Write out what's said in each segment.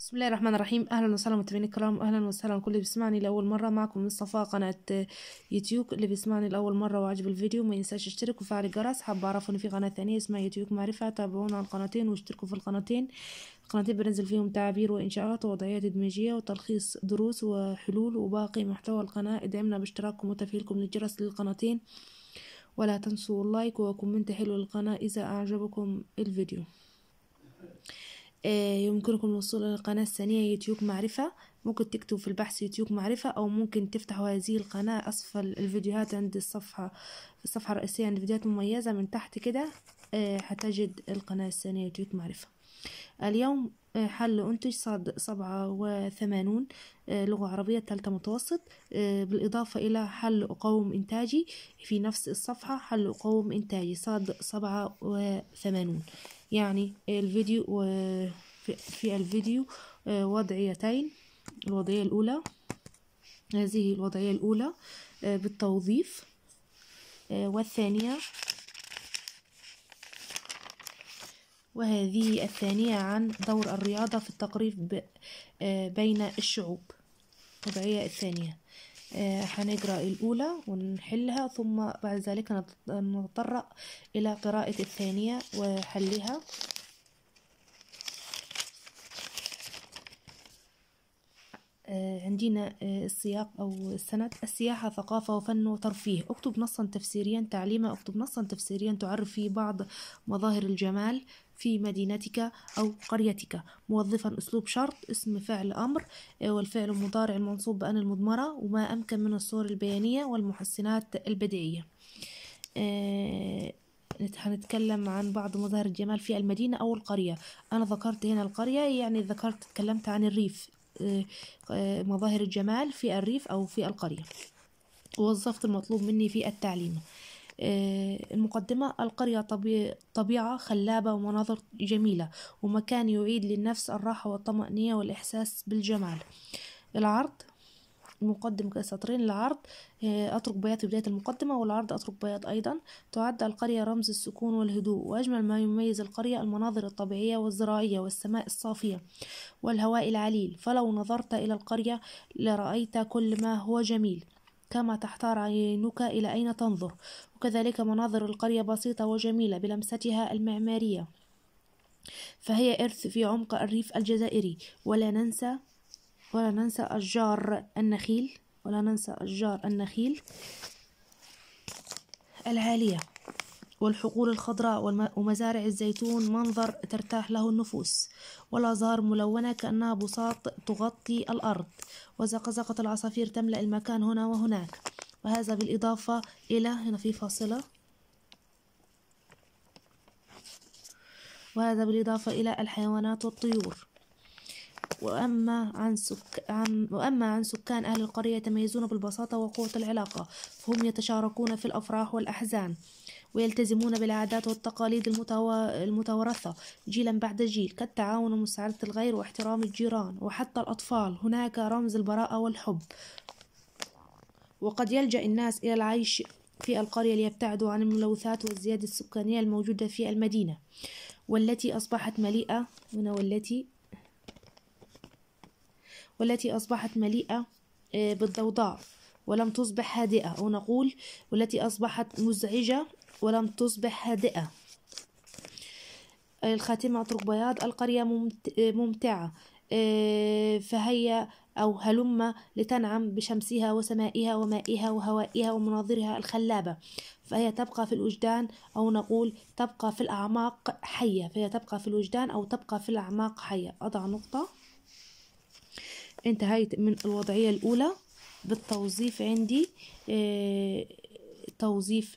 بسم الله الرحمن الرحيم اهلا وسهلا متابعين الكرام اهلا وسهلا كل اللي بيسمعني لاول مره معكم مصطفى قناه يوتيوب اللي بيسمعني لاول مره وعجب الفيديو ما ينساش يشترك وفعل الجرس حاب اعرف ان في قناه ثانيه اسمها يوتيوب معرفه تابعونا على القناتين واشتركوا في القناتين القناتين بنزل فيهم تعابير وانشاءات ووضعيات ادماجيه وتلخيص دروس وحلول وباقي محتوى القناه ادعمنا باشتراككم وتفعيلكم للجرس للقناتين ولا تنسوا اللايك وكومنت حلو للقناه اذا اعجبكم الفيديو آه، يمكنكم الوصول إلى القناة الثانية يوتيوب معرفة ممكن تكتب في البحث يوتيوب معرفة أو ممكن تفتحوا هذه القناة أسفل الفيديوهات عند الصفحة الصفحة الرئيسية عند فيديوهات مميزة من تحت كده هتجد آه، القناة الثانية يوتيوب معرفة اليوم آه، حل أنتج صاد سبعة وثمانون لغة عربية تالتة متوسط بالإضافة إلى حل أقوم إنتاجي في نفس الصفحة حل أقوم إنتاجي صاد سبعة وثمانون يعني الفيديو في الفيديو آه، وضعيتين الوضعية الأولى هذه الوضعية الأولى آه، بالتوظيف آه، والثانية وهذه الثانية عن دور الرياضة في التقريب بين الشعوب الوضعية الثانية هنقرأ آه، الأولى ونحلها ثم بعد ذلك نتطرق إلى قراءة الثانية وحلها آه، عندنا آه، السياق أو السند السياحة ثقافة وفن وترفيه اكتب نصا تفسيريا تعليما اكتب نصا تفسيريا تعرف فيه بعض مظاهر الجمال في مدينتك أو قريتك موظفا أسلوب شرط اسم فعل أمر آه، والفعل المضارع المنصوب بأن المضمرة وما أمكن من الصور البيانية والمحسنات البديعية هنتكلم عن بعض مظاهر الجمال في المدينة أو القرية أنا ذكرت هنا القرية يعني ذكرت تكلمت عن الريف آه، آه، مظاهر الجمال في الريف أو في القرية وظفت المطلوب مني في التعليم آه، المقدمة القرية طبيعة, طبيعة خلابة ومناظر جميلة ومكان يعيد للنفس الراحة والطمأنينة والإحساس بالجمال العرض مقدم كسطرين العرض آه، أترك بياض في بداية المقدمة والعرض أترك بياض أيضا تعد القرية رمز السكون والهدوء وأجمل ما يميز القرية المناظر الطبيعية والزراعية والسماء الصافية والهواء العليل فلو نظرت إلى القرية لرأيت كل ما هو جميل كما تحتار عينك إلى أين تنظر وكذلك مناظر القرية بسيطة وجميلة بلمستها المعمارية فهي إرث في عمق الريف الجزائري ولا ننسى ولا ننسى أشجار النخيل ولا ننسى أشجار النخيل العالية والحقول الخضراء ومزارع الزيتون منظر ترتاح له النفوس والأزهار ملونة كأنها بساط تغطي الأرض وزقزقة العصافير تملأ المكان هنا وهناك وهذا بالإضافة إلى هنا في فاصلة وهذا بالإضافة إلى الحيوانات والطيور وأما عن, سك... عن... وأما عن سكان أهل القرية يتميزون بالبساطة وقوة العلاقة فهم يتشاركون في الأفراح والأحزان ويلتزمون بالعادات والتقاليد المتو... المتورثة جيلا بعد جيل كالتعاون ومساعدة الغير واحترام الجيران وحتى الأطفال هناك رمز البراءة والحب وقد يلجأ الناس إلى العيش في القرية ليبتعدوا عن الملوثات والزيادة السكانية الموجودة في المدينة والتي أصبحت مليئة هنا والتي والتي أصبحت مليئة آه، بالضوضاء ولم تصبح هادئة أو نقول والتي أصبحت مزعجة ولم تصبح هادئة الخاتمة أترك بياض القرية آه، ممتعة آه، فهيا أو هلم لتنعم بشمسها وسمائها ومائها وهوائها ومناظرها الخلابة فهي تبقى في الوجدان أو نقول تبقى في الأعماق حية فهي تبقى في الوجدان أو تبقى في الأعماق حية أضع نقطة انتهيت من الوضعية الأولى بالتوظيف عندي آه، توظيف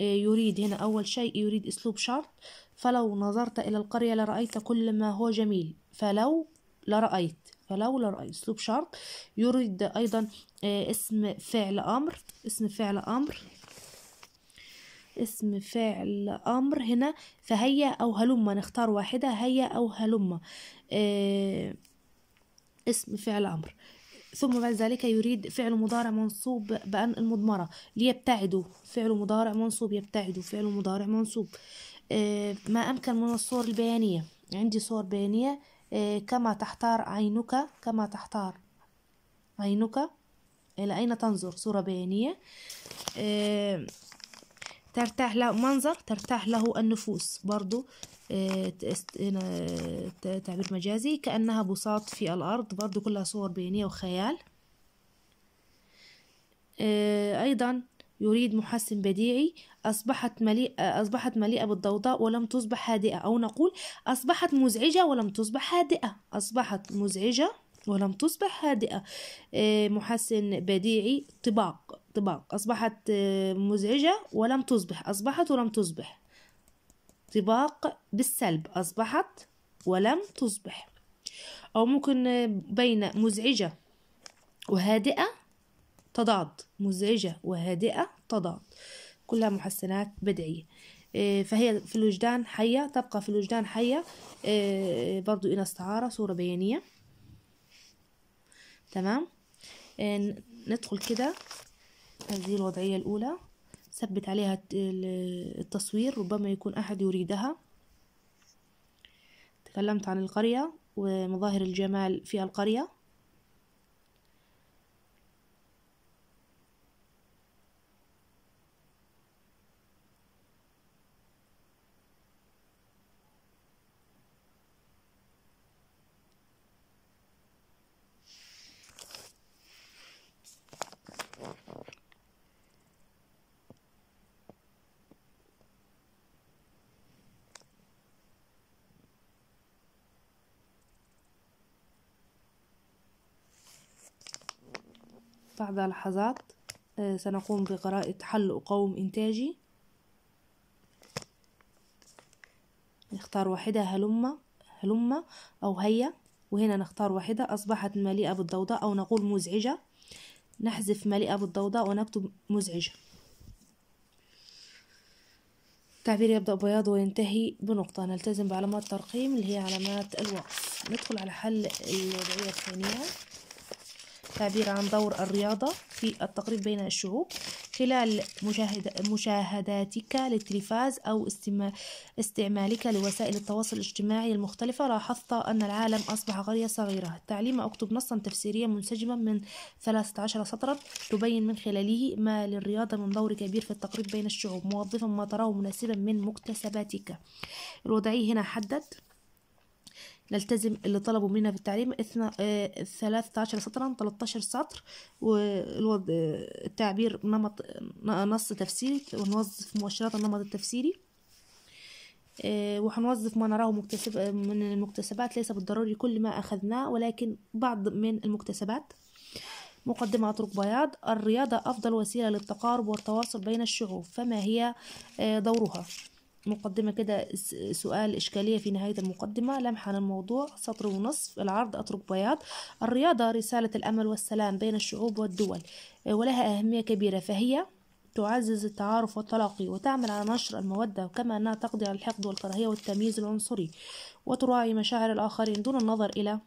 آه، يريد هنا أول شيء يريد أسلوب شرط فلو نظرت إلى القرية لرأيت كل ما هو جميل فلو لرأيت فلو لرأيت أسلوب شرط يريد أيضا آه، اسم فعل أمر اسم فعل أمر اسم فعل أمر هنا فهيا أو هلما نختار واحدة هيا أو هلما آه اسم فعل أمر ثم بعد ذلك يريد فعل مضارع منصوب بأن المضمرة ليبتعدوا فعل مضارع منصوب يبتعدوا فعل مضارع منصوب آه، ما أمكن من الصور البيانية عندي صور بيانية آه، كما تحتار عينك كما تحتار عينك إلى أين تنظر صورة بيانية آه، ترتاح له منظر ترتاح له النفوس برضو آه، آه، تعبير مجازي كأنها بساط في الأرض برضو كلها صور بيانية وخيال آه، أيضا يريد محسن بديعي أصبحت مليئة, أصبحت مليئة بالضوضاء ولم تصبح هادئة أو نقول أصبحت مزعجة ولم تصبح هادئة أصبحت مزعجة ولم تصبح هادئة محسن بديعي طباق طباق أصبحت آه، مزعجة ولم تصبح أصبحت ولم تصبح طباق بالسلب أصبحت ولم تصبح أو ممكن آه، بين مزعجة وهادئة تضاد مزعجة وهادئة تضاد كلها محسنات بدعية آه، فهي في الوجدان حية تبقى في الوجدان حية برضو إلى استعارة صورة بيانية تمام ندخل كده هذه الوضعية الأولى ثبت عليها التصوير ربما يكون أحد يريدها تكلمت عن القرية ومظاهر الجمال في القرية بعد لحظات آه، سنقوم بقراءة حل أقوم إنتاجي نختار واحدة هلمة هلمة أو هيا وهنا نختار واحدة أصبحت مليئة بالضوضاء أو نقول مزعجة نحذف مليئة بالضوضاء ونكتب مزعجة التعبير يبدأ بياض وينتهي بنقطة نلتزم بعلامات الترقيم اللي هي علامات الوقف ندخل على حل الوضعية الثانية تعبير عن دور الرياضة في التقريب بين الشعوب خلال مشاهد مشاهداتك للتلفاز أو استعمالك لوسائل التواصل الاجتماعي المختلفة لاحظت أن العالم أصبح قرية صغيرة التعليم أكتب نصا تفسيريا منسجما من 13 سطرا تبين من خلاله ما للرياضة من دور كبير في التقريب بين الشعوب موظفا ما تراه مناسبا من مكتسباتك الوضعي هنا حدد نلتزم اللي طلبوا منا في التعليم اثنا آه، ثلاثة عشر سطرا ثلاثة عشر سطر والوضع التعبير نمط نص تفسيري ونوظف مؤشرات النمط التفسيري وحنوظف آه، وهنوظف ما نراه مكتسب من المكتسبات ليس بالضروري كل ما أخذناه ولكن بعض من المكتسبات مقدمة أترك بياض الرياضة أفضل وسيلة للتقارب والتواصل بين الشعوب فما هي آه، دورها مقدمة كده سؤال إشكالية في نهاية المقدمة لمحة عن الموضوع سطر ونصف العرض أترك بياض الرياضة رسالة الأمل والسلام بين الشعوب والدول آه، ولها أهمية كبيرة فهي تعزز التعارف والتلاقي وتعمل على نشر المودة كما أنها تقضي على الحقد والكراهية والتمييز العنصري وتراعي مشاعر الآخرين دون النظر إلى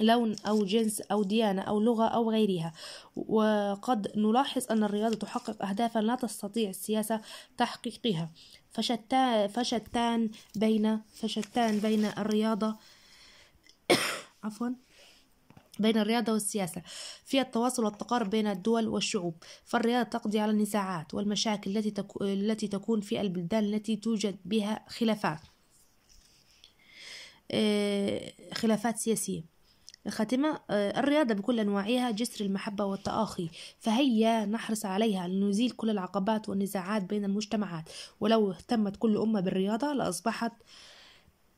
لون أو جنس أو ديانة أو لغة أو غيرها وقد نلاحظ أن الرياضة تحقق أهدافا لا تستطيع السياسة تحقيقها فشتان, فشتان بين فشتان بين الرياضة عفوا بين الرياضة والسياسة في التواصل والتقارب بين الدول والشعوب فالرياضة تقضي على النزاعات والمشاكل التي, تكو التي تكون في البلدان التي توجد بها خلافات آه، خلافات سياسية الخاتمة آه، الرياضة بكل أنواعها جسر المحبة والتآخي فهيا نحرص عليها لنزيل كل العقبات والنزاعات بين المجتمعات ولو اهتمت كل أمة بالرياضة لأصبحت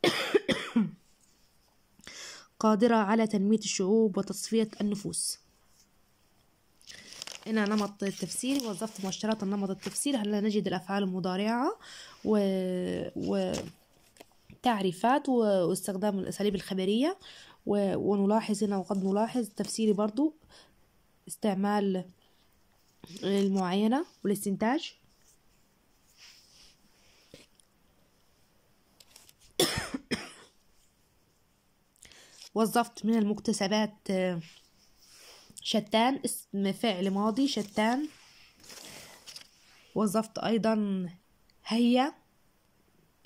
قادرة على تنمية الشعوب وتصفية النفوس هنا نمط التفسير وظفت مؤشرات النمط التفسير هلا نجد الأفعال المضارعة و... و... تعريفات واستخدام الأساليب الخبرية ونلاحظ هنا وقد نلاحظ تفسيري برضو استعمال المعاينة والاستنتاج وظفت من المكتسبات شتان اسم فعل ماضي شتان وظفت أيضا هي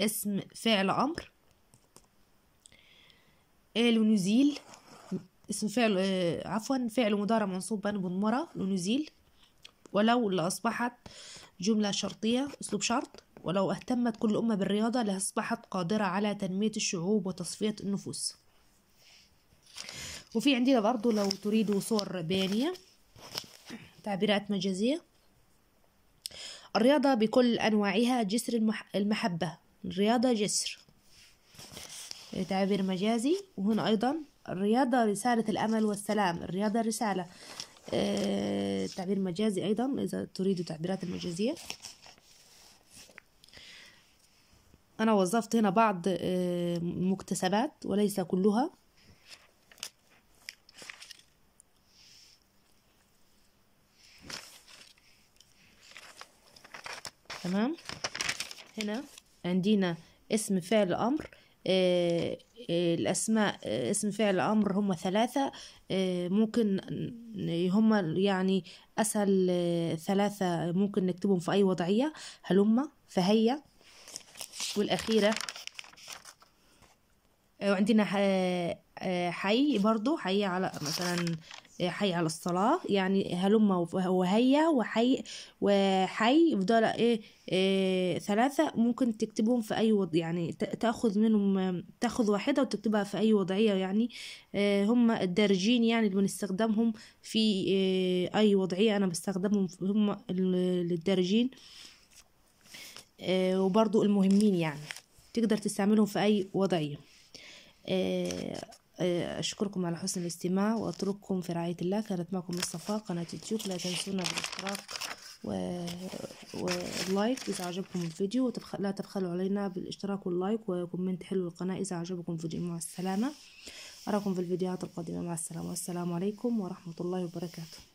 اسم فعل أمر نزيل اسم فعل آه، عفوا فعل مضارع منصوب بالمضمرة لنزيل ولو لأصبحت جملة شرطية أسلوب شرط ولو اهتمت كل أمة بالرياضة لأصبحت قادرة على تنمية الشعوب وتصفية النفوس وفي عندنا برضو لو تريدوا صور بيانية تعبيرات مجازية الرياضة بكل أنواعها جسر المحبة الرياضة جسر تعبير مجازي وهنا أيضا الرياضة رسالة الأمل والسلام الرياضة رسالة آه، تعبير مجازي أيضا إذا تريد تعبيرات المجازية أنا وظفت هنا بعض المكتسبات آه، وليس كلها تمام هنا عندنا اسم فعل أمر آه، آه، الأسماء آه، اسم فعل أمر هم ثلاثة ممكن هم يعني أسهل ثلاثة ممكن نكتبهم في أي وضعية هلما فهيا والأخيرة وعندنا حي برضو حي على مثلا حي على الصلاة يعني هلم وهيا وحي وحي يفضل إيه, إيه ثلاثة ممكن تكتبهم في أي وضع يعني تأخذ منهم تأخذ واحدة وتكتبها في أي وضعية يعني إيه هم الدارجين يعني اللي بنستخدمهم في إيه أي وضعية أنا بستخدمهم هم الدارجين إيه وبرضو المهمين يعني تقدر تستعملهم في أي وضعية إيه آه، أشكركم على حسن الاستماع وأترككم في رعاية الله كانت معكم مصطفى قناة يوتيوب لا تنسونا بالاشتراك و... واللايك إذا عجبكم الفيديو وتبخ... لا تبخلوا علينا بالاشتراك واللايك وكومنت حلو القناة إذا عجبكم الفيديو مع السلامة أراكم في الفيديوهات القادمة مع السلامة والسلام عليكم ورحمة الله وبركاته